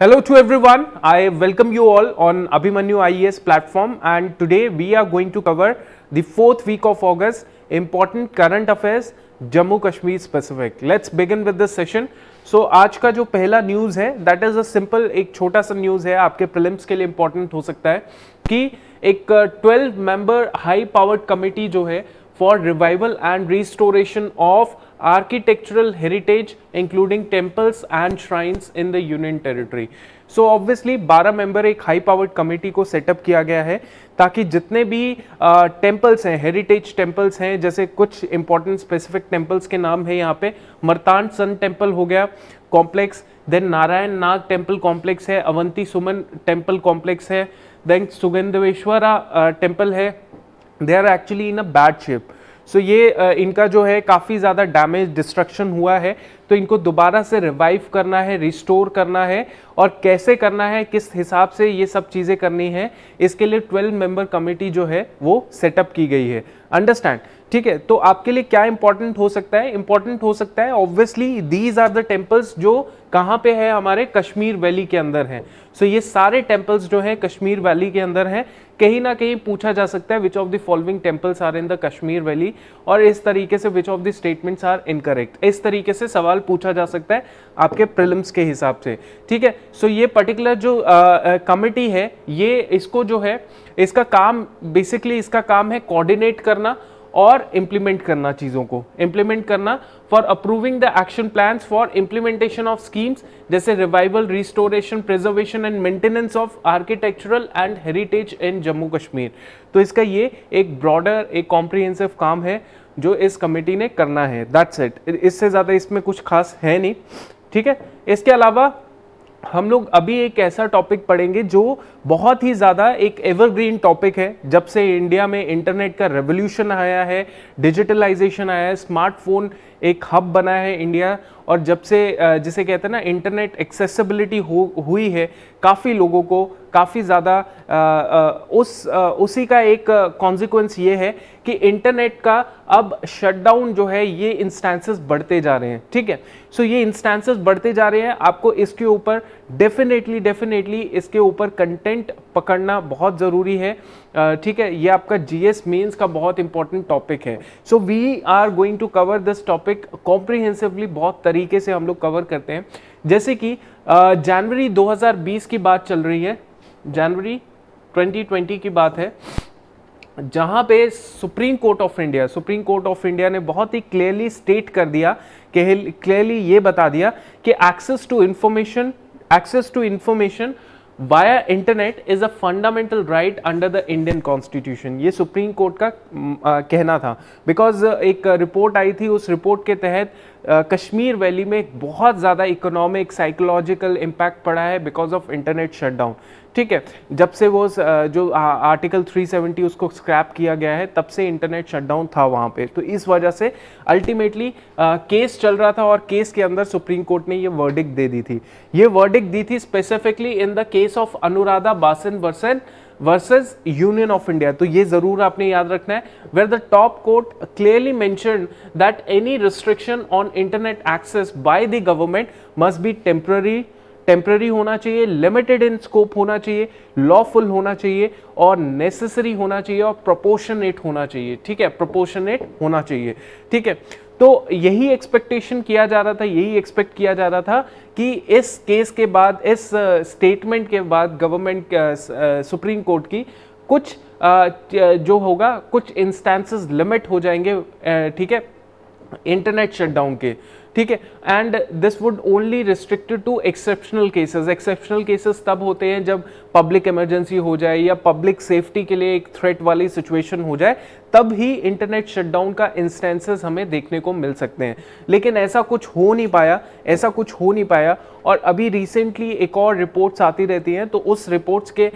Hello to everyone. I welcome you all on Abhimanyu IES platform and today we are going to cover the fourth week of August important current affairs Jammu Kashmir specific. Let's begin with this session. So आज का जो पहला news है that is a simple एक छोटा सा news है आपके प्रिलिम्स के लिए इंपॉर्टेंट हो सकता है कि एक 12 मेंबर हाई पावर्ड कमेटी जो है for revival and restoration of architectural heritage including temples and shrines in the union territory so obviously 12 member एक हाई पावर्ड कमेटी को सेटअप किया गया है ताकि जितने भी टेम्पल्स हैं हेरिटेज टेम्पल्स हैं जैसे कुछ इंपॉर्टेंट स्पेसिफिक टेम्पल्स के नाम है यहाँ पे मरतान सन टेम्पल हो गया complex then Narayan Nag temple complex है अवंती सुमन टेम्पल कॉम्प्लेक्स है देन सुगंधवेश्वरा टेम्पल है they are actually in a bad shape so so ये इनका जो है काफ़ी ज़्यादा डैमेज डिस्ट्रक्शन हुआ है तो इनको दोबारा से रिवाइव करना है रिस्टोर करना है और कैसे करना है किस हिसाब से ये सब चीज़ें करनी है इसके लिए ट्वेल्व मेंबर कमेटी जो है वो सेटअप की गई है अंडरस्टैंड ठीक है तो आपके लिए क्या इंपॉर्टेंट हो सकता है इंपॉर्टेंट हो सकता है obviously these are the temples जो कहाँ पे है हमारे कश्मीर वैली के अंदर है सो so, ये सारे टेम्पल्स जो है कश्मीर वैली के अंदर है कहीं ना कहीं पूछा जा सकता है which of the following temples are in the Kashmir valley और इस तरीके से which of the statements are incorrect इस तरीके से सवाल पूछा जा सकता है आपके प्रिलिम्स के हिसाब से ठीक है सो so, ये पर्टिकुलर जो कमिटी है ये इसको जो है इसका काम बेसिकली इसका काम है कोऑर्डिनेट करना और इम्प्लीमेंट करना चीज़ों को इम्प्लीमेंट करना for approving the action plan for implementation of schemes जैसे revival restoration preservation and maintenance of architectural and heritage in Jammu Kashmir तो इसका ये एक ब्रॉडर एक कॉम्प्रिहेंसिव काम है जो इस कमेटी ने करना है दैट्स इट इससे ज़्यादा इसमें कुछ खास है नहीं ठीक है इसके अलावा हम लोग अभी एक ऐसा टॉपिक पढ़ेंगे जो बहुत ही ज़्यादा एक एवरग्रीन टॉपिक है जब से इंडिया में इंटरनेट का रेवोल्यूशन आया है डिजिटलाइजेशन आया है स्मार्टफोन एक हब बना है इंडिया और जब से जिसे कहते हैं ना इंटरनेट एक्सेसिबिलिटी हो हुई है काफ़ी लोगों को काफ़ी ज़्यादा उस आ, उसी का एक कॉन्सिक्वेंस ये है कि इंटरनेट का अब शटडाउन जो है ये इंस्टेंसेस बढ़ते जा रहे हैं ठीक है सो so, ये इंस्टांसेस बढ़ते जा रहे हैं आपको इसके ऊपर डेफिनेटली डेफिनेटली इसके ऊपर कंटेंट पकड़ना बहुत ज़रूरी है ठीक है ये आपका जीएस मेंस का बहुत इंपॉर्टेंट टॉपिक है so we are going to cover this topic comprehensively बहुत तरीके से हम लोग कवर करते हैं जैसे कि जनवरी 2020 की बात चल रही है जनवरी 2020 की बात है जहां पे Supreme Court of India Supreme Court of India ने बहुत ही क्लियरली स्टेट कर दिया क्लियरली ये बता दिया कि access to information Access to information via internet is a fundamental right under the Indian constitution ये सुप्रीम कोर्ट का आ, कहना था बिकॉज uh, एक रिपोर्ट uh, आई थी उस रिपोर्ट के तहत कश्मीर वैली में एक बहुत ज़्यादा इकोनॉमिक साइकोलॉजिकल इम्पैक्ट पड़ा है बिकॉज ऑफ इंटरनेट शटडाउन ठीक है जब से वो जो आर्टिकल 370 उसको स्क्रैप किया गया है तब से इंटरनेट शटडाउन था वहाँ पे तो इस वजह से अल्टीमेटली केस चल रहा था और केस के अंदर सुप्रीम कोर्ट ने ये वर्डिक दे दी थी ये वर्डिक दी थी specifically in the case of Anuradha Bhasin वर्सन वर्सेस यूनियन ऑफ इंडिया तो ये जरूर आपने याद रखना है where the top court clearly mention that any restriction on internet access by the government must be temporary temporary होना चाहिए लिमिटेड इन स्कोप होना चाहिए लॉफुल होना चाहिए और नेसेसरी होना चाहिए और प्रोपोर्शनेट होना चाहिए ठीक है प्रोपोर्शनेट होना चाहिए ठीक है तो यही एक्सपेक्टेशन किया जा रहा था यही एक्सपेक्ट किया जा रहा था कि इस केस के बाद इस स्टेटमेंट uh, के बाद गवर्नमेंट सुप्रीम कोर्ट की कुछ uh, uh, जो होगा कुछ इंस्टेंसेस लिमिट हो जाएंगे ठीक है इंटरनेट शटडाउन के ठीक है and this would only restricted to exceptional cases exceptional cases तब होते हैं जब पब्लिक इमरजेंसी हो जाए या पब्लिक सेफ्टी के लिए एक थ्रेट वाली सिचुएशन हो जाए तब ही इंटरनेट शटडाउन का इंस्टेंसेस हमें देखने को मिल सकते हैं लेकिन ऐसा कुछ हो नहीं पाया ऐसा कुछ हो नहीं पाया और अभी रिसेंटली एक और रिपोर्ट्स आती रहती हैं तो उस रिपोर्ट्स के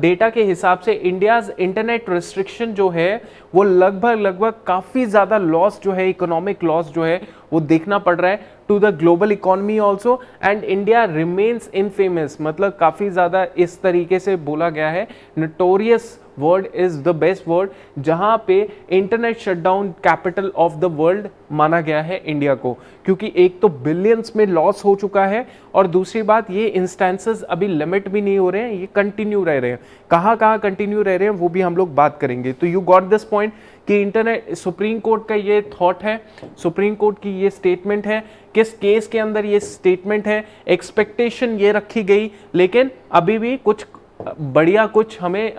डेटा के हिसाब से इंडियाज़ इंटरनेट रिस्ट्रिक्शन जो है वो लगभग लगभग काफ़ी ज़्यादा लॉस जो है इकोनॉमिक लॉस जो है वो देखना पड़ रहा है to the global economy also and India remains infamous मतलब काफ़ी ज़्यादा इस तरीके से बोला गया है notorious world is the best world जहां पे internet shutdown capital of the world माना गया है इंडिया को क्योंकि एक तो बिलियंस में लॉस हो चुका है और दूसरी बात ये इंस्टेंसेस अभी लिमिट भी नहीं हो रहे हैं ये कंटिन्यू रह रहे हैं कहाँ कहाँ कंटिन्यू रह रहे हैं वो भी हम लोग बात करेंगे तो यू गॉट दिस पॉइंट कि इंटरनेट सुप्रीम कोर्ट का ये थॉट है सुप्रीम कोर्ट की ये स्टेटमेंट है किस केस के अंदर ये स्टेटमेंट है एक्सपेक्टेशन ये रखी गई लेकिन अभी भी कुछ बढ़िया कुछ हमें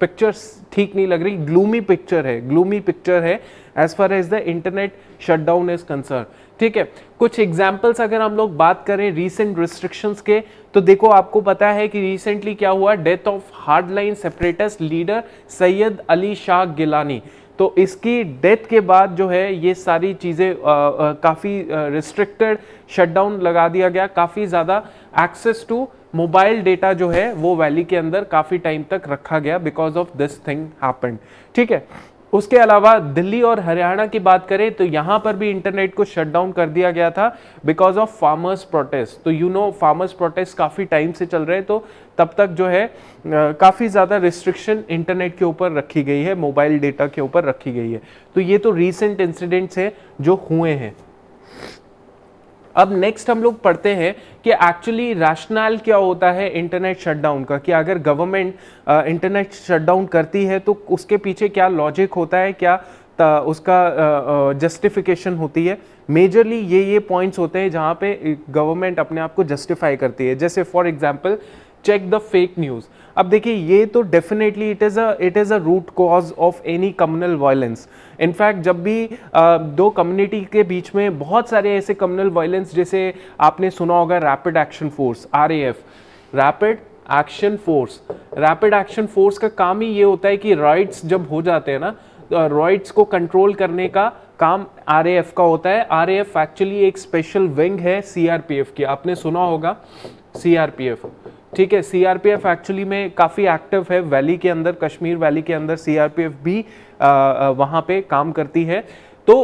पिक्चर्स ठीक नहीं लग रही ग्लूमी पिक्चर है ग्लूमी पिक्चर है as far as the internet shutdown is concern ठीक है कुछ एग्जाम्पल्स अगर हम लोग बात करें रीसेंट रिस्ट्रिक्शंस के तो देखो आपको पता है कि रिसेंटली क्या हुआ death of hardline separatist leader Syed Ali Shah Gilani तो इसकी डेथ के बाद जो है ये सारी चीज़ें काफ़ी रिस्ट्रिक्टेड शटडाउन लगा दिया गया काफ़ी ज़्यादा एक्सेस टू मोबाइल डेटा जो है वो वैली के अंदर काफ़ी टाइम तक रखा गया because of this thing happen ठीक है उसके अलावा दिल्ली और हरियाणा की बात करें तो यहाँ पर भी इंटरनेट को शट डाउन कर दिया गया था बिकॉज ऑफ फार्मर्स प्रोटेस्ट तो यू नो फार्मर्स प्रोटेस्ट काफ़ी टाइम से चल रहे हैं तो तब तक जो है काफ़ी ज़्यादा रिस्ट्रिक्शन इंटरनेट के ऊपर रखी गई है मोबाइल डेटा के ऊपर रखी गई है तो ये तो रिसेंट इंसिडेंट्स हैं जो हुए हैं अब नेक्स्ट हम लोग पढ़ते हैं कि एक्चुअली रैशनल क्या होता है इंटरनेट शटडाउन का कि अगर गवर्नमेंट इंटरनेट शटडाउन करती है तो उसके पीछे क्या लॉजिक होता है क्या उसका जस्टिफिकेशन होती है मेजरली ये ये पॉइंट्स होते हैं जहाँ पे गवर्नमेंट अपने आप को जस्टिफाई करती है जैसे for example check the fake news अब देखिए ये तो definitely it is a it is a root cause of any communal violence in fact जब भी आ, दो कम्युनिटी के बीच में बहुत सारे ऐसे कम्युनल वायलेंस जैसे आपने सुना होगा rapid action force R rapid action force rapid action force का काम ही ये होता है कि राइट्स जब हो जाते हैं ना रॉइड्स तो को कंट्रोल करने का काम आर का होता है आर एक्चुअली एक स्पेशल विंग है सी की आपने सुना होगा सी ठीक है सीआरपीएफ एक्चुअली में काफ़ी एक्टिव है वैली के अंदर कश्मीर वैली के अंदर सीआरपीएफ भी वहां पे काम करती है तो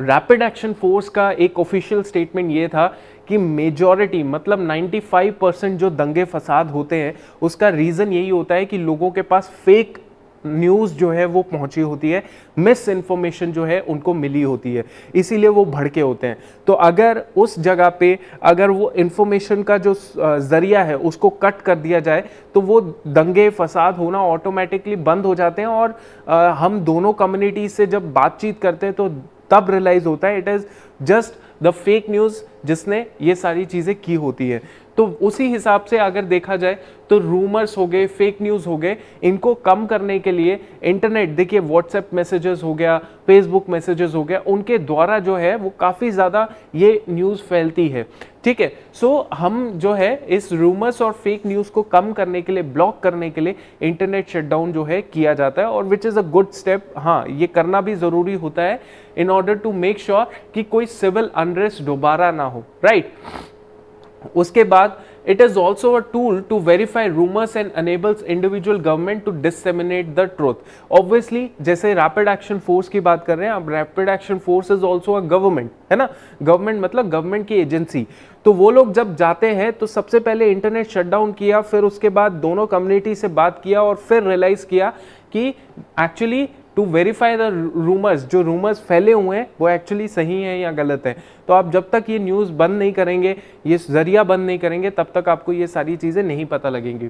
रैपिड एक्शन फोर्स का एक ऑफिशियल स्टेटमेंट ये था कि मेजॉरिटी मतलब 95 परसेंट जो दंगे फसाद होते हैं उसका रीज़न यही होता है कि लोगों के पास फेक न्यूज़ जो है वो पहुंची होती है मिस इन्फॉर्मेशन जो है उनको मिली होती है इसीलिए वो भड़के होते हैं तो अगर उस जगह पे अगर वो इन्फॉर्मेशन का जो ज़रिया है उसको कट कर दिया जाए तो वो दंगे फसाद होना ऑटोमेटिकली बंद हो जाते हैं और आ, हम दोनों कम्युनिटी से जब बातचीत करते हैं तो तब रियलाइज़ होता है it is just the fake news जिसने ये सारी चीज़ें की होती है तो उसी हिसाब से अगर देखा जाए तो रूमर्स हो गए फेक न्यूज़ हो गए इनको कम करने के लिए इंटरनेट देखिए व्हाट्सएप मैसेजेस हो गया फेसबुक मैसेजेस हो गया उनके द्वारा जो है वो काफ़ी ज़्यादा ये न्यूज़ फैलती है ठीक है सो हम जो है इस रूमर्स और फेक न्यूज़ को कम करने के लिए ब्लॉक करने के लिए इंटरनेट शटडाउन जो है किया जाता है और which is a good step हाँ ये करना भी ज़रूरी होता है in order to make sure कि कोई सिविल अनरेस्ट दोबारा ना हो राइट right? उसके बाद it is also a tool to verify rumours and enables individual government to disseminate the truth obviously जैसे रैपिड एक्शन फोर्स की बात कर रहे हैं अब rapid action force is also a government है ना गवर्नमेंट मतलब गवर्नमेंट की एजेंसी तो वो लोग जब जाते हैं तो सबसे पहले इंटरनेट शट डाउन किया फिर उसके बाद दोनों कम्युनिटी से बात किया और फिर रियलाइज किया कि actually to verify the rumours जो रूमर्स फैले हुए हैं वो एक्चुअली सही हैं या गलत हैं तो आप जब तक ये न्यूज़ बंद नहीं करेंगे ये जरिया बंद नहीं करेंगे तब तक आपको ये सारी चीज़ें नहीं पता लगेंगी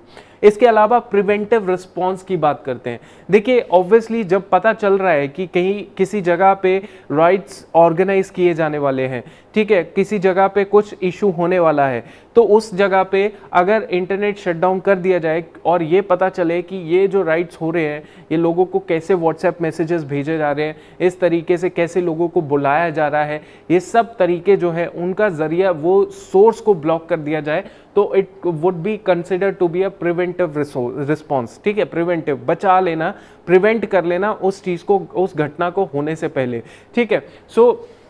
इसके अलावा प्रिवेंटिव रिस्पॉन्स की बात करते हैं देखिए ऑब्वियसली जब पता चल रहा है कि कहीं किसी जगह पे राइट्स ऑर्गेनाइज किए जाने वाले हैं ठीक है किसी जगह पे कुछ इशू होने वाला है तो उस जगह पे अगर इंटरनेट शटडाउन कर दिया जाए और ये पता चले कि ये जो राइट्स हो रहे हैं ये लोगों को कैसे व्हाट्सएप व्हाट्सएप मैसेजेस भेजे जा रहे हैं इस तरीके से कैसे लोगों को बुलाया जा रहा है ये सब तरीके जो है उनका ज़रिया वो सोर्स को ब्लॉक कर दिया जाए तो it would be consider to be a preventive response ठीक है प्रिवेंटिव बचा लेना प्रिवेंट कर लेना उस चीज़ को उस घटना को होने से पहले ठीक है सो so,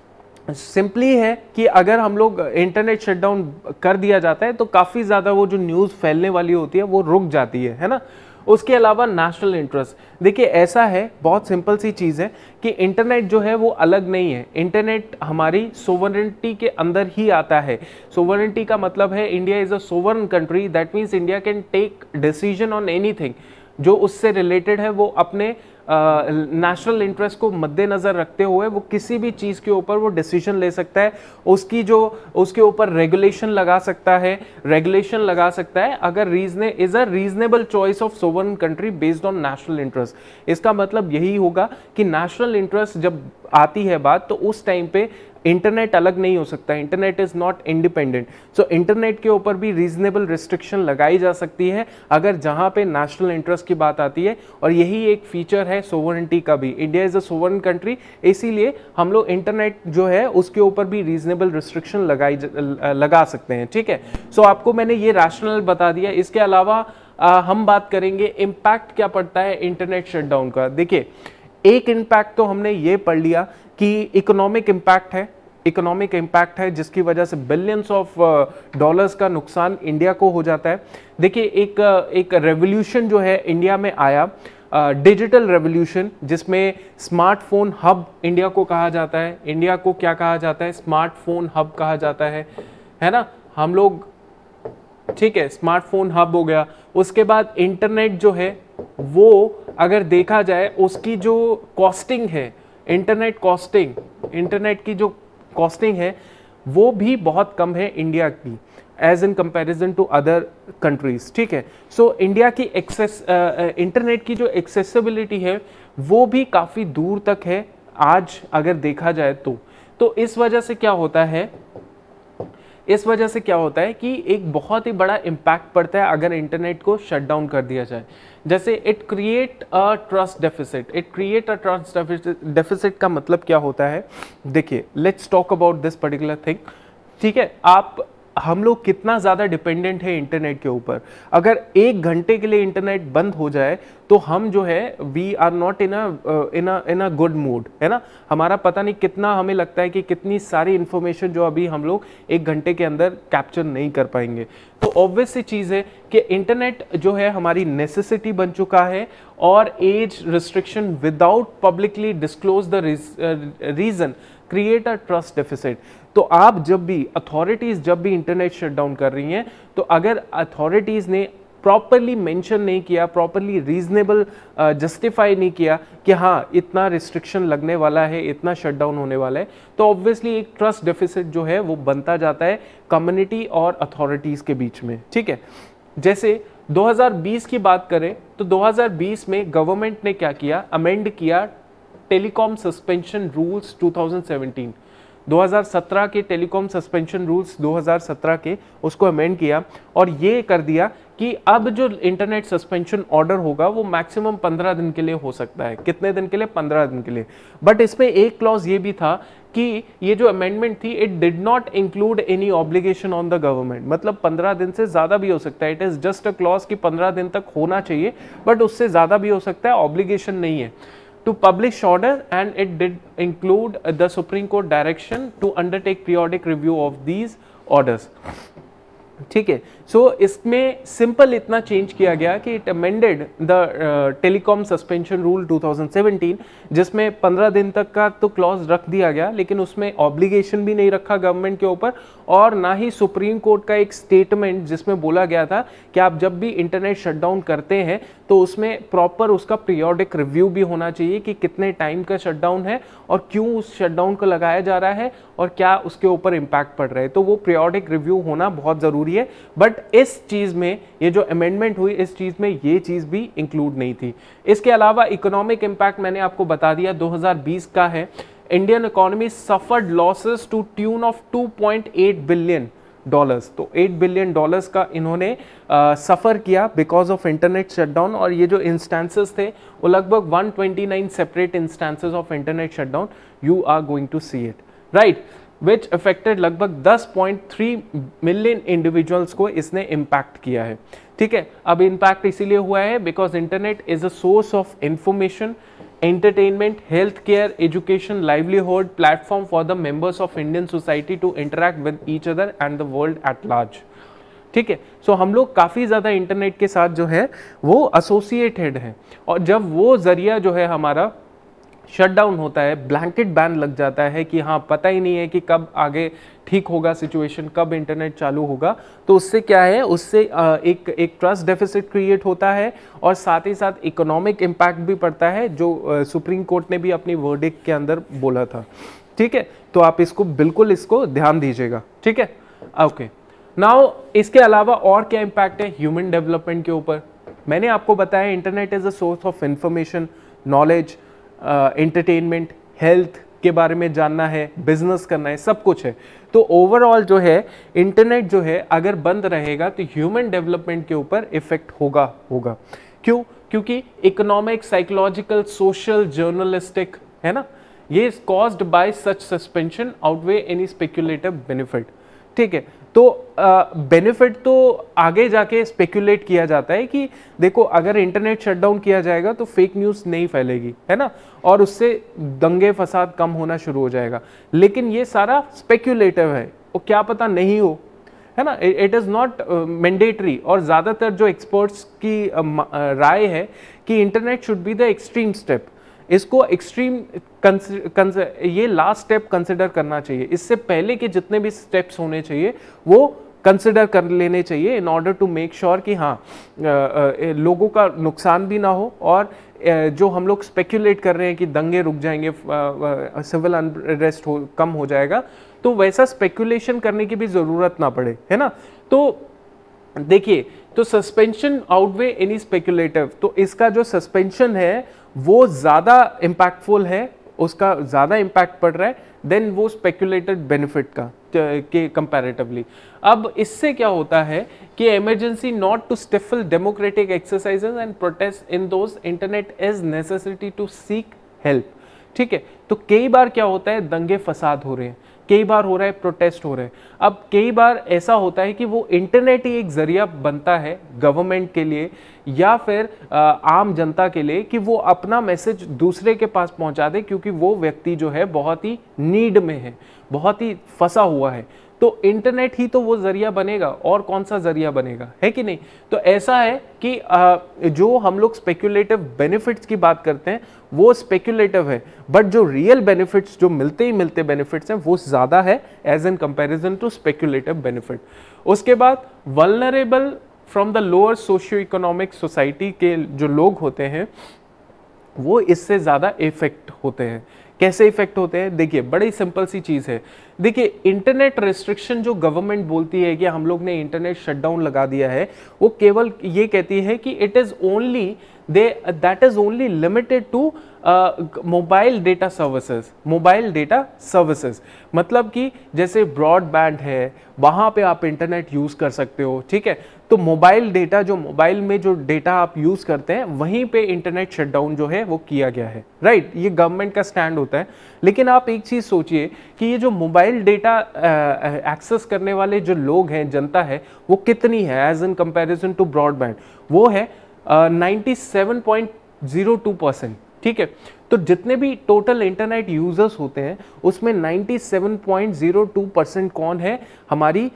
सिंपली है कि अगर हम लोग इंटरनेट शटडाउन कर दिया जाता है तो काफ़ी ज़्यादा वो जो न्यूज़ फैलने वाली होती है वो रुक जाती है है ना उसके अलावा नेशनल इंटरेस्ट देखिए ऐसा है बहुत सिंपल सी चीज़ है कि इंटरनेट जो है वो अलग नहीं है इंटरनेट हमारी सोवरेंटी के अंदर ही आता है सोवरेंटी का मतलब है India is a sovereign country that means India can take decision on any जो उससे रिलेटेड है वो अपने नेशनल इंटरेस्ट को मद्देनज़र रखते हुए वो किसी भी चीज़ के ऊपर वो डिसीजन ले सकता है उसकी जो उसके ऊपर रेगुलेशन लगा सकता है रेगुलेशन लगा सकता है अगर reason is a reasonable choice of sovereign country based on national interest इसका मतलब यही होगा कि नेशनल इंटरेस्ट जब आती है बात तो उस टाइम पे इंटरनेट अलग नहीं हो सकता internet is not independent so internet के ऊपर भी रीजनेबल रिस्ट्रिक्शन लगाई जा सकती है अगर जहाँ पे नेशनल इंटरेस्ट की बात आती है और यही एक फीचर है सोवरेंटी का भी India is a sovereign country इसीलिए हम लोग इंटरनेट जो है उसके ऊपर भी रीजनेबल रिस्ट्रिक्शन लगाई लगा सकते हैं ठीक है सो so, आपको मैंने ये रैशनल बता दिया इसके अलावा आ, हम बात करेंगे इम्पैक्ट क्या पड़ता है इंटरनेट शटडाउन का देखिए एक इम्पैक्ट तो हमने ये पढ़ लिया कि इकोनॉमिक इम्पैक्ट है इकोनॉमिक इम्पैक्ट है जिसकी वजह से बिलियंस ऑफ डॉलर्स का नुकसान इंडिया को हो जाता है देखिए एक uh, एक रेवोल्यूशन जो है इंडिया में आया डिजिटल uh, रेवोल्यूशन जिसमें स्मार्टफोन हब इंडिया को कहा जाता है इंडिया को क्या कहा जाता है स्मार्टफोन हब कहा जाता है है ना हम लोग ठीक है स्मार्टफोन हब हो गया उसके बाद इंटरनेट जो है वो अगर देखा जाए उसकी जो कॉस्टिंग है इंटरनेट कॉस्टिंग इंटरनेट की जो कॉस्टिंग है वो भी बहुत कम है इंडिया की as in comparison to other countries ठीक है सो so, इंडिया की एक्सेस इंटरनेट की जो एक्सेसिबिलिटी है वो भी काफ़ी दूर तक है आज अगर देखा जाए तो तो इस वजह से क्या होता है इस वजह से क्या होता है कि एक बहुत ही बड़ा इम्पैक्ट पड़ता है अगर इंटरनेट को शट डाउन कर दिया जाए जैसे it create a trust deficit it create a trust deficit का मतलब क्या होता है देखिए let's talk about this particular thing ठीक है आप हम लोग कितना ज़्यादा डिपेंडेंट है इंटरनेट के ऊपर अगर एक घंटे के लिए इंटरनेट बंद हो जाए तो हम जो है we are not in in in a good mood है ना हमारा पता नहीं कितना हमें लगता है कि कितनी सारी इन्फॉर्मेशन जो अभी हम लोग एक घंटे के अंदर कैप्चर नहीं कर पाएंगे तो ऑब्वियस सी चीज़ है कि इंटरनेट जो है हमारी नेसेसिटी बन चुका है और as restriction without publicly disclose the reason create a trust deficit तो आप जब भी अथॉरिटीज़ जब भी इंटरनेट शटडाउन कर रही हैं तो अगर अथॉरिटीज़ ने प्रॉपरली मेंशन नहीं किया प्रॉपरली रीजनेबल जस्टिफाई नहीं किया कि हाँ इतना रिस्ट्रिक्शन लगने वाला है इतना शटडाउन होने वाला है तो ऑब्वियसली एक ट्रस्ट डेफिसिट जो है वो बनता जाता है कम्युनिटी और अथॉरिटीज़ के बीच में ठीक है जैसे 2020 की बात करें तो 2020 में गवर्नमेंट ने क्या किया अमेंड किया टेलीकॉम सस्पेंशन रूल्स 2017 2017 के टेलीकॉम सस्पेंशन रूल्स 2017 के उसको अमेंड किया और ये कर दिया कि अब जो इंटरनेट सस्पेंशन ऑर्डर होगा वो मैक्सिमम 15 दिन के लिए हो सकता है कितने दिन के लिए 15 दिन के लिए बट इसमें एक क्लॉज ये भी था कि ये जो अमेंडमेंट थी it did not include any obligation on the government मतलब 15 दिन से ज़्यादा भी हो सकता है it is just a clause कि 15 दिन तक होना चाहिए बट उससे ज़्यादा भी हो सकता है ऑब्लिगेशन नहीं है to publish order and it did include uh, the Supreme Court direction to undertake periodic review of these orders. ठीक है सो इसमें सिंपल इतना चेंज किया गया कि it amended the telecom suspension rule 2017 जिसमें 15 दिन तक का तो क्लॉज रख दिया गया लेकिन उसमें ऑब्लिगेशन भी नहीं रखा गवर्नमेंट के ऊपर और ना ही सुप्रीम कोर्ट का एक स्टेटमेंट जिसमें बोला गया था कि आप जब भी इंटरनेट शटडाउन करते हैं तो उसमें प्रॉपर उसका पीरियोडिक रिव्यू भी होना चाहिए कि कितने टाइम का शटडाउन है और क्यों उस शटडाउन को लगाया जा रहा है और क्या उसके ऊपर इम्पैक्ट पड़ रहा है तो वो पीरियोडिक रिव्यू होना बहुत ज़रूरी है बट इस चीज़ में ये जो अमेंडमेंट हुई इस चीज़ में ये चीज़ भी इंक्लूड नहीं थी इसके अलावा इकोनॉमिक इम्पैक्ट मैंने आपको बता दिया दो का है Indian economy suffered losses to tune of 2.8 billion dollars तो 8 बिलियन डॉलर्स का इन्होंने सफ़र किया बिकॉज ऑफ इंटरनेट शटडाउन और ये जो इंस्टेंसेस थे वो लगभग 129 separate instances of internet shutdown you are going to see it right which affected लगभग 10.3 मिलियन इंडिविजुअल्स को इसने इम्पैक्ट किया है ठीक है अब इम्पैक्ट इसीलिए हुआ है because internet is a source of information entertainment health care education livelihood platform for the members of Indian society to interact with each other and the world at large ठीक है सो हम लोग काफ़ी ज़्यादा इंटरनेट के साथ जो है वो एसोसिएटेड हैं और जब वो जरिया जो है हमारा शटडाउन होता है ब्लैंकेट बैन लग जाता है कि हाँ पता ही नहीं है कि कब आगे ठीक होगा सिचुएशन कब इंटरनेट चालू होगा तो उससे क्या है उससे एक एक ट्रस्ट डेफिसिट क्रिएट होता है और साथ ही साथ इकोनॉमिक इम्पैक्ट भी पड़ता है जो सुप्रीम कोर्ट ने भी अपनी वर्डिक के अंदर बोला था ठीक है तो आप इसको बिल्कुल इसको ध्यान दीजिएगा ठीक है ओके नाउ इसके अलावा और क्या इम्पैक्ट है ह्यूमन डेवलपमेंट के ऊपर मैंने आपको बताया internet is a source of information knowledge entertainment health के बारे में जानना है बिजनेस करना है सब कुछ है तो ओवरऑल जो है इंटरनेट जो है अगर बंद रहेगा तो ह्यूमन डेवलपमेंट के ऊपर इफेक्ट होगा होगा क्यों क्योंकि इकोनॉमिक साइकोलॉजिकल सोशल जर्नलिस्टिक है ना ये is caused by such suspension outweigh any speculative benefit ठीक है तो बेनिफिट तो आगे जाके स्पेकुलेट किया जाता है कि देखो अगर इंटरनेट शटडाउन किया जाएगा तो फेक न्यूज़ नहीं फैलेगी है ना और उससे दंगे फसाद कम होना शुरू हो जाएगा लेकिन ये सारा स्पेक्यूलेटिव है वो क्या पता नहीं हो है ना इट इज़ नॉट मैंडेटरी और ज़्यादातर जो एक्सपर्ट्स की uh, uh, राय है कि internet should be the extreme step इसको एक्सट्रीम ये लास्ट स्टेप कंसिडर करना चाहिए इससे पहले के जितने भी स्टेप्स होने चाहिए वो कंसिडर कर लेने चाहिए in order to make sure कि हाँ लोगों का नुकसान भी ना हो और जो हम लोग स्पेक्यूलेट कर रहे हैं कि दंगे रुक जाएंगे सिविल अनरेस्ट हो कम हो जाएगा तो वैसा स्पेक्यूलेशन करने की भी ज़रूरत ना पड़े है ना तो देखिए तो सस्पेंशन आउटवे एनी स्पेक्यूलेटिव तो इसका जो सस्पेंशन है वो ज़्यादा इम्पैक्टफुल है उसका ज़्यादा इम्पैक्ट पड़ रहा है देन वो स्पेकुलेटेड बेनिफिट का के कंपैरेटिवली अब इससे क्या होता है कि emergency not to stifle democratic exercises and protest in those internet is necessity to seek help ठीक है तो कई बार क्या होता है दंगे फसाद हो रहे हैं कई बार हो रहा है प्रोटेस्ट हो रहे हैं अब कई बार ऐसा होता है कि वो इंटरनेट ही एक ज़रिया बनता है गवर्नमेंट के लिए या फिर आम जनता के लिए कि वो अपना मैसेज दूसरे के पास पहुंचा दे क्योंकि वो व्यक्ति जो है बहुत ही नीड में है बहुत ही फंसा हुआ है तो इंटरनेट ही तो वो ज़रिया बनेगा और कौन सा ज़रिया बनेगा है कि नहीं तो ऐसा है कि आ, जो हम लोग स्पेक्यूलेटिव बेनिफिट्स की बात करते हैं वो स्पेक्यूलेटिव है बट जो रियल बेनिफिट्स जो मिलते ही मिलते बेनिफिट्स हैं वो ज़्यादा है as an comparison to speculative benefit उसके बाद vulnerable from the lower socio economic society के जो लोग होते हैं वो इससे ज़्यादा इफेक्ट होते हैं कैसे इफेक्ट होते हैं देखिए बड़ी सिंपल सी चीज़ है देखिए इंटरनेट रेस्ट्रिक्शन जो गवर्नमेंट बोलती है कि हम लोग ने इंटरनेट शटडाउन लगा दिया है वो केवल ये कहती है कि it is only they that is only limited to mobile data services mobile data services मतलब कि जैसे ब्रॉडबैंड है वहाँ पे आप इंटरनेट यूज़ कर सकते हो ठीक है तो मोबाइल डेटा जो मोबाइल में जो डेटा आप यूज़ करते हैं वहीं पे इंटरनेट शटडाउन जो है वो किया गया है राइट right? ये गवर्नमेंट का स्टैंड होता है लेकिन आप एक चीज़ सोचिए कि ये जो मोबाइल डेटा एक्सेस करने वाले जो लोग हैं जनता है वो कितनी है as in comparison to broadband वो है ninety seven point zero two percent ठीक है तो जितने भी टोटल इंटरनेट यूजर्स होते हैं उसमें 97.02 परसेंट कौन है हमारी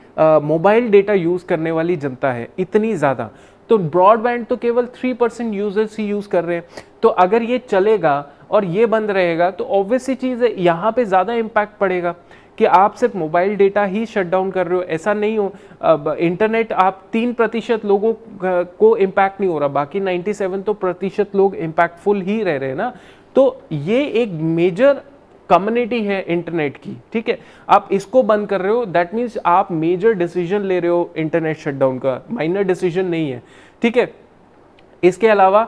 मोबाइल डेटा यूज़ करने वाली जनता है इतनी ज़्यादा तो ब्रॉडबैंड तो केवल 3 परसेंट यूजर्स ही यूज़ कर रहे हैं तो अगर ये चलेगा और ये बंद रहेगा तो ऑब्वियसली चीज़ है यहाँ पे ज़्यादा इम्पैक्ट पड़ेगा कि आप सिर्फ मोबाइल डेटा ही शट डाउन कर रहे हो ऐसा नहीं हो अब इंटरनेट आप तीन प्रतिशत लोगों को इम्पैक्ट नहीं हो रहा बाकी 97 तो प्रतिशत लोग इम्पैक्टफुल ही रह रहे हैं ना तो ये एक मेजर कम्युनिटी है इंटरनेट की ठीक है आप इसको बंद कर रहे हो दैट मीन्स आप मेजर डिसीजन ले रहे हो इंटरनेट शटडाउन का माइनर डिसीजन नहीं है ठीक है इसके अलावा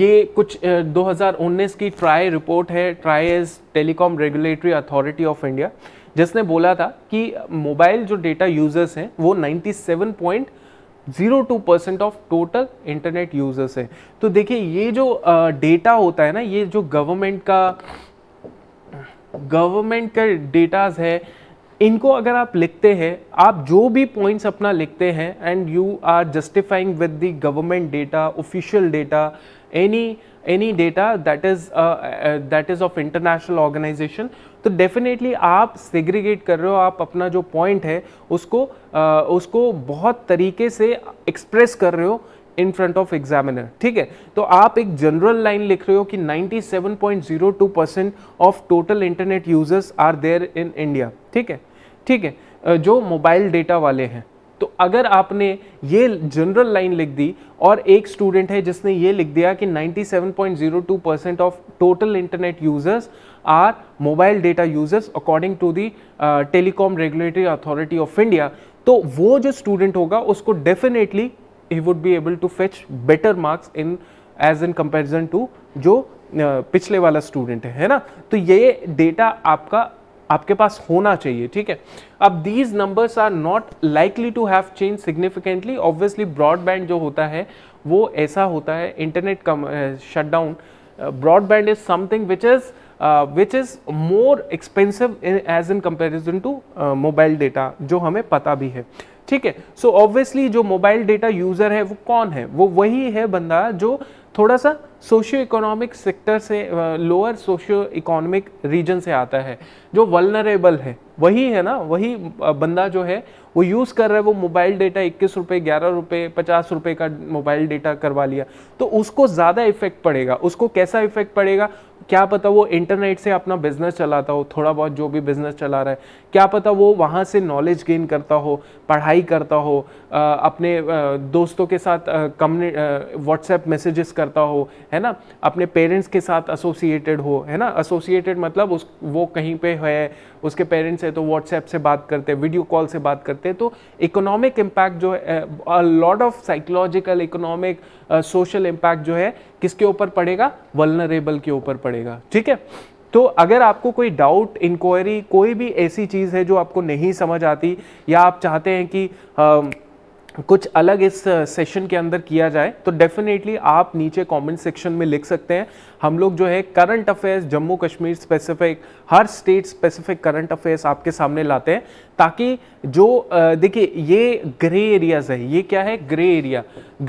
ये कुछ 2019 की ट्राई रिपोर्ट है TRAI as telecom regulatory authority of India जिसने बोला था कि मोबाइल जो डेटा यूजर्स हैं वो 97.02 percent of total internet users हैं तो देखिए ये जो डेटा होता है ना ये जो गवर्नमेंट का गवर्नमेंट का डेटाज है इनको अगर आप लिखते हैं आप जो भी पॉइंट्स अपना लिखते हैं and you are justifying with the government data official data any any data that is that is of international organisation तो डेफिनेटली आप सेग्रीगेट कर रहे हो आप अपना जो पॉइंट है उसको आ, उसको बहुत तरीके से एक्सप्रेस कर रहे हो इन फ्रंट ऑफ एग्जामिनर ठीक है तो आप एक जनरल लाइन लिख रहे हो कि 97.02 percent of total internet users are there in India ठीक है ठीक है जो मोबाइल डेटा वाले हैं तो अगर आपने ये जनरल लाइन लिख दी और एक स्टूडेंट है जिसने ये लिख दिया कि 97.02 percent of total internet users are mobile data users according to the telecom regulatory authority of India तो वो जो स्टूडेंट होगा उसको डेफिनेटली ही would be able to fetch better marks in as in comparison to जो uh, पिछले वाला student है है ना तो ये डेटा आपका आपके पास होना चाहिए ठीक है अब these numbers are not likely to have change significantly obviously broadband जो होता है वो ऐसा होता है इंटरनेट कम shutdown broadband is something which is which is more expensive expensive in, as in comparison to uh, जो हमें पता भी है ठीक है सो ऑब्वियसली जो मोबाइल डेटा यूज़र है वो कौन है वो वही है बंदा जो थोड़ा सा सोशियो इकोनॉमिक सेक्टर से लोअर सोशियो इकोनॉमिक रीजन से आता है जो वलनरेबल है वही है ना वही uh, बंदा जो है वो यूज़ कर रहा है वो मोबाइल डेटा इक्कीस रुपये ग्यारह रुपये पचास रुपये का मोबाइल डेटा करवा लिया तो उसको ज़्यादा इफेक्ट पड़ेगा उसको कैसा इफेक्ट पड़ेगा क्या पता वो इंटरनेट से अपना बिजनेस चलाता हो थोड़ा बहुत जो भी बिजनेस चला रहा है क्या पता वो वहाँ से नॉलेज गेन करता हो पढ़ाई करता हो अपने दोस्तों के साथ कम्य व्हाट्सएप मैसेजेस करता हो है ना अपने पेरेंट्स के साथ एसोसिएटेड हो है ना एसोसिएटेड मतलब उस वो कहीं पे है उसके पेरेंट्स है तो व्हाट्सएप से बात करते हैं वीडियो कॉल से बात करते हैं तो इकोनॉमिक इम्पैक्ट जो है lot of psychological economic social impact जो है किसके ऊपर पड़ेगा वलनरेबल के ऊपर पड़ेगा ठीक है तो अगर आपको कोई डाउट इंक्वायरी कोई भी ऐसी चीज़ है जो आपको नहीं समझ आती या आप चाहते हैं कि आ, कुछ अलग इस सेशन के अंदर किया जाए तो डेफिनेटली आप नीचे कमेंट सेक्शन में लिख सकते हैं हम लोग जो है current affairs Jammu Kashmir specific हर स्टेट स्पेसिफिक करंट अफेयर्स आपके सामने लाते हैं ताकि जो देखिए ये ग्रे एरियाज है ये क्या है ग्रे एरिया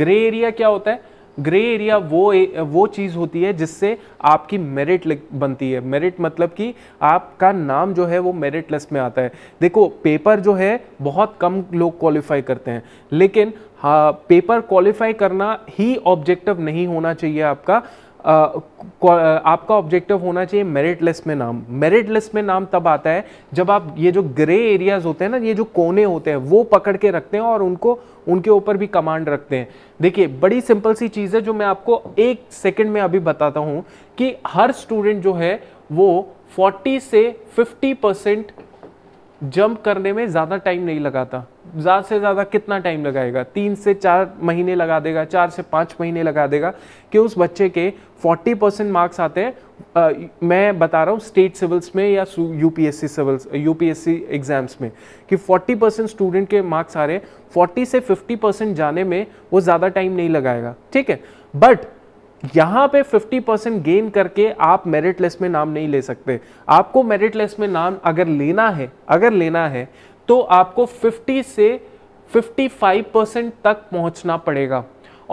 ग्रे एरिया क्या होता है ग्रे एरिया वो वो चीज़ होती है जिससे आपकी मेरिट बनती है मेरिट मतलब कि आपका नाम जो है वो मेरिट लिस्ट में आता है देखो पेपर जो है बहुत कम लोग क्वालिफाई करते हैं लेकिन हाँ पेपर क्वालिफाई करना ही ऑब्जेक्टिव नहीं होना चाहिए आपका आपका ऑब्जेक्टिव होना चाहिए मेरिट लिस्ट में नाम मेरिट लिस्ट में नाम तब आता है जब आप ये जो ग्रे एरियाज होते हैं ना ये जो कोने होते हैं वो पकड़ के रखते हैं और उनको उनके ऊपर भी कमांड रखते हैं देखिए बड़ी सिंपल सी चीज़ है जो मैं आपको एक सेकेंड में अभी बताता हूँ कि हर स्टूडेंट जो है वो 40 से 50 परसेंट जंप करने में ज़्यादा टाइम नहीं लगाता ज़्यादा से ज़्यादा कितना टाइम लगाएगा तीन से चार महीने लगा देगा चार से पाँच महीने लगा देगा कि उस बच्चे के 40 परसेंट मार्क्स आते हैं आ, मैं बता रहा हूँ स्टेट सिविल्स में या U P S C civils U P S C exams में कि 40 परसेंट स्टूडेंट के मार्क्स आ रहे हैं 40 से 50 परसेंट जाने में वो ज़्यादा टाइम नहीं लगाएगा ठीक है बट यहां पे 50 परसेंट गेन करके आप मेरिट लिस्ट में नाम नहीं ले सकते आपको मेरिट लिस्ट में नाम अगर लेना है अगर लेना है तो आपको 50 से 55 परसेंट तक पहुंचना पड़ेगा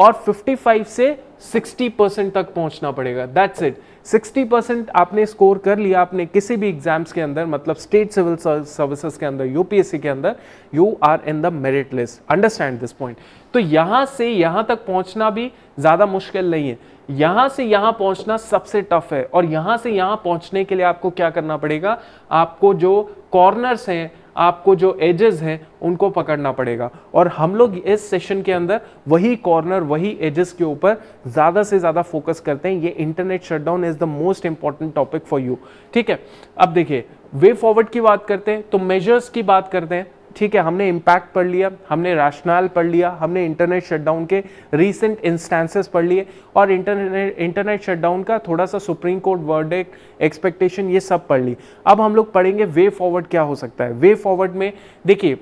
और 55 से 60 परसेंट तक पहुंचना पड़ेगा दैट्स इट 60 परसेंट आपने स्कोर कर लिया आपने किसी भी एग्जाम्स के अंदर मतलब स्टेट सिविल सर्विसेज के अंदर यूपीएससी के अंदर you are in the merit list understand this point तो यहां से यहां तक पहुंचना भी ज़्यादा मुश्किल नहीं है यहां से यहां पहुंचना सबसे टफ है और यहां से यहां पहुंचने के लिए आपको क्या करना पड़ेगा आपको जो कॉर्नर्स हैं आपको जो एजेस हैं उनको पकड़ना पड़ेगा और हम लोग इस सेशन के अंदर वही कॉर्नर वही एजेस के ऊपर ज़्यादा से ज़्यादा फोकस करते हैं ये internet shutdown is the most important topic for you ठीक है अब देखिए वे फॉरवर्ड की बात करते हैं तो मेजर्स की बात करते हैं ठीक है हमने इम्पैक्ट पढ़ लिया हमने रैशनल पढ़ लिया हमने इंटरनेट शटडाउन के रीसेंट इंस्टेंसेस पढ़ लिए और इंटरनेट इंटरनेट शटडाउन का थोड़ा सा सुप्रीम कोर्ट वर्ड एक्सपेक्टेशन ये सब पढ़ ली अब हम लोग पढ़ेंगे वे फॉरवर्ड क्या हो सकता है वे फॉरवर्ड में देखिए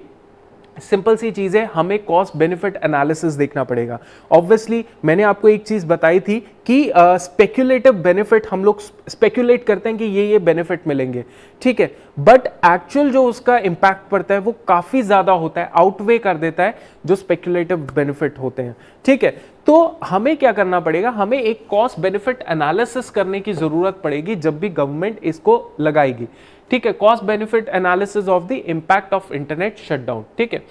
सिंपल सी चीज़ है हमें कॉस्ट बेनिफिट एनालिसिस देखना पड़ेगा ऑब्वियसली मैंने आपको एक चीज़ बताई थी कि स्पेक्यूलेटिव uh, बेनिफिट हम लोग स्पेक्यूलेट करते हैं कि ये ये बेनिफिट मिलेंगे ठीक है बट एक्चुअल जो उसका इम्पैक्ट पड़ता है वो काफ़ी ज़्यादा होता है आउटवे कर देता है जो स्पेक्यूलेटिव बेनिफिट होते हैं ठीक है तो हमें क्या करना पड़ेगा हमें एक कॉस्ट बेनिफिट एनालिसिस करने की ज़रूरत पड़ेगी जब भी गवर्नमेंट इसको लगाएगी ठीक है cost benefit analysis of the impact of internet shutdown ठीक है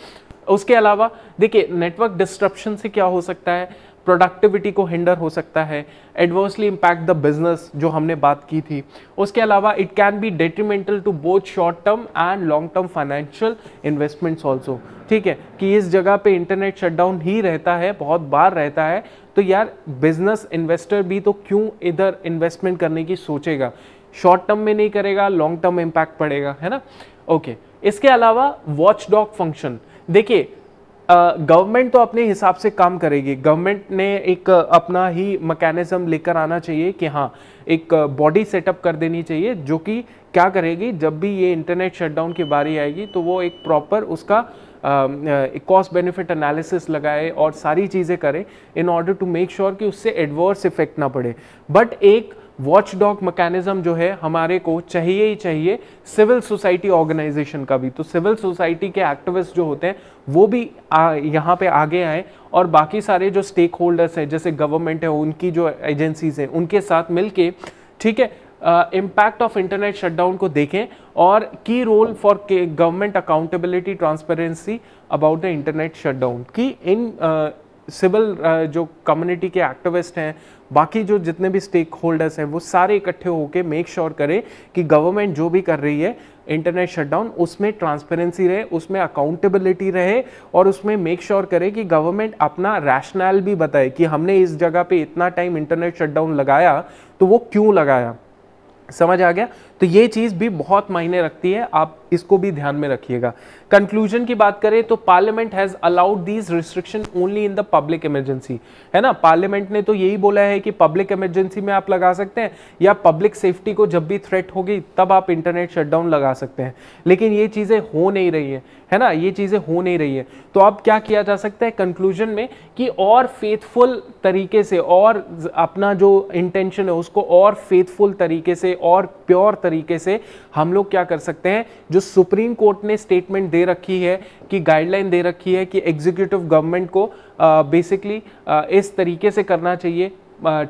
उसके अलावा देखिए नेटवर्क डिस्ट्रप्शन से क्या हो सकता है प्रोडक्टिविटी को हिंडर हो सकता है एडवर्सली इम्पैक्ट द बिजनेस जो हमने बात की थी उसके अलावा it can be detrimental to both short term and long term financial investments also ठीक है कि इस जगह पे इंटरनेट शटडाउन ही रहता है बहुत बार रहता है तो यार बिजनेस इन्वेस्टर भी तो क्यों इधर इन्वेस्टमेंट करने की सोचेगा शॉर्ट टर्म में नहीं करेगा लॉन्ग टर्म इम्पैक्ट पड़ेगा है ना ओके okay. इसके अलावा वॉच डॉग फंक्शन देखिए गवर्नमेंट तो अपने हिसाब से काम करेगी गवर्नमेंट ने एक अपना ही मैकेनिज्म लेकर आना चाहिए कि हाँ एक बॉडी सेटअप कर देनी चाहिए जो कि क्या करेगी जब भी ये इंटरनेट शटडाउन की बारी आएगी तो वो एक प्रॉपर उसका कॉस्ट बेनिफिट एनालिसिस लगाए और सारी चीज़ें करें in order to make sure कि उससे एडवर्स इफेक्ट ना पड़े बट एक वॉच डॉग मैकेनिज्म जो है हमारे को चाहिए ही चाहिए सिविल सोसाइटी ऑर्गेनाइजेशन का भी तो सिविल सोसाइटी के एक्टिविस्ट जो होते हैं वो भी यहाँ पे आगे आए और बाकी सारे जो स्टेक होल्डर्स हैं जैसे गवर्नमेंट है उनकी जो एजेंसीज हैं उनके साथ मिलके ठीक है इम्पैक्ट ऑफ इंटरनेट शटडाउन को देखें और की role for government accountability transparency about the internet shutdown की इन uh, सिविल जो कम्युनिटी के एक्टिविस्ट हैं बाकी जो जितने भी स्टेक होल्डर्स हैं वो सारे इकट्ठे होकर मेक श्योर करें कि गवर्नमेंट जो भी कर रही है इंटरनेट शटडाउन उसमें ट्रांसपेरेंसी रहे उसमें अकाउंटेबिलिटी रहे और उसमें मेक श्योर करे कि गवर्नमेंट अपना रैशनल भी बताए कि हमने इस जगह पे इतना टाइम इंटरनेट शटडाउन लगाया तो वो क्यों लगाया समझ आ गया तो ये चीज़ भी बहुत मायने रखती है आप इसको भी ध्यान में रखिएगा कंक्लूजन की बात करें तो parliament has allowed these restriction only in the public emergency है ना पार्लियामेंट ने तो यही बोला है कि पब्लिक इमरजेंसी में आप लगा सकते हैं या पब्लिक सेफ्टी को जब भी थ्रेट होगी तब आप इंटरनेट शटडाउन लगा सकते हैं लेकिन ये चीज़ें हो नहीं रही है है ना ये चीज़ें हो नहीं रही है तो अब क्या किया जा सकता है कंक्लूजन में कि और फेथफुल तरीके से और अपना जो इंटेंशन है उसको और फेथफुल तरीके से और प्योर तरीके से हम लोग क्या कर सकते हैं जो सुप्रीम कोर्ट ने स्टेटमेंट दे रखी है कि गाइडलाइन दे रखी है कि एग्जीक्यूटिव गवर्नमेंट को बेसिकली इस तरीके से करना चाहिए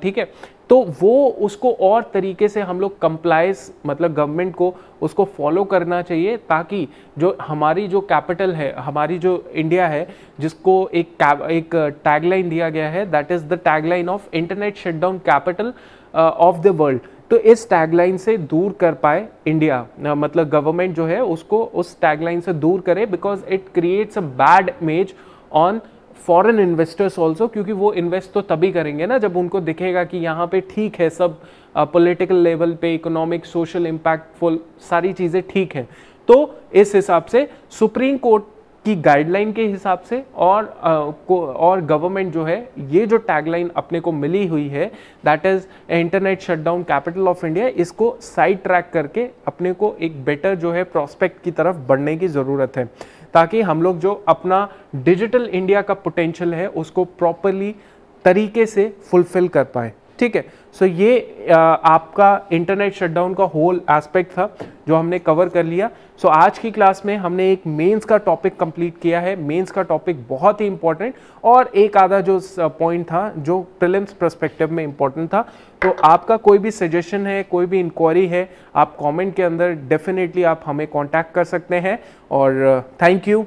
ठीक है तो वो उसको और तरीके से हम लोग कंप्लाइज मतलब गवर्नमेंट को उसको फॉलो करना चाहिए ताकि जो हमारी जो कैपिटल है हमारी जो इंडिया है जिसको एक एक टैगलाइन दिया गया है that is the tagline of internet shutdown capital of the world तो इस टैगलाइन से दूर कर पाए इंडिया मतलब गवर्नमेंट जो है उसको उस टैगलाइन से दूर करे because it creates a bad image on foreign investors also क्योंकि वो इन्वेस्ट तो तभी करेंगे ना जब उनको दिखेगा कि यहाँ पे ठीक है सब पॉलिटिकल लेवल पे इकोनॉमिक सोशल इम्पैक्टफुल सारी चीज़ें ठीक हैं तो इस हिसाब से सुप्रीम कोर्ट की गाइडलाइन के हिसाब से और आ, को, और गवर्नमेंट जो है ये जो टैगलाइन अपने को मिली हुई है that is internet shutdown capital of India इसको साइड ट्रैक करके अपने को एक बेटर जो है प्रोस्पेक्ट की तरफ बढ़ने की ज़रूरत है ताकि हम लोग जो अपना डिजिटल इंडिया का पोटेंशियल है उसको प्रॉपरली तरीके से फुलफिल कर पाएँ ठीक है सो ये आ, आपका इंटरनेट शटडाउन का होल एस्पेक्ट था जो हमने कवर कर लिया सो आज की क्लास में हमने एक मेंस का टॉपिक कंप्लीट किया है मेंस का टॉपिक बहुत ही इंपॉर्टेंट और एक आधा जो पॉइंट था जो प्रिलिम्स परस्पेक्टिव में इंपॉर्टेंट था तो आपका कोई भी सजेशन है कोई भी इंक्वायरी है आप कॉमेंट के अंदर डेफिनेटली आप हमें कॉन्टैक्ट कर सकते हैं और थैंक यू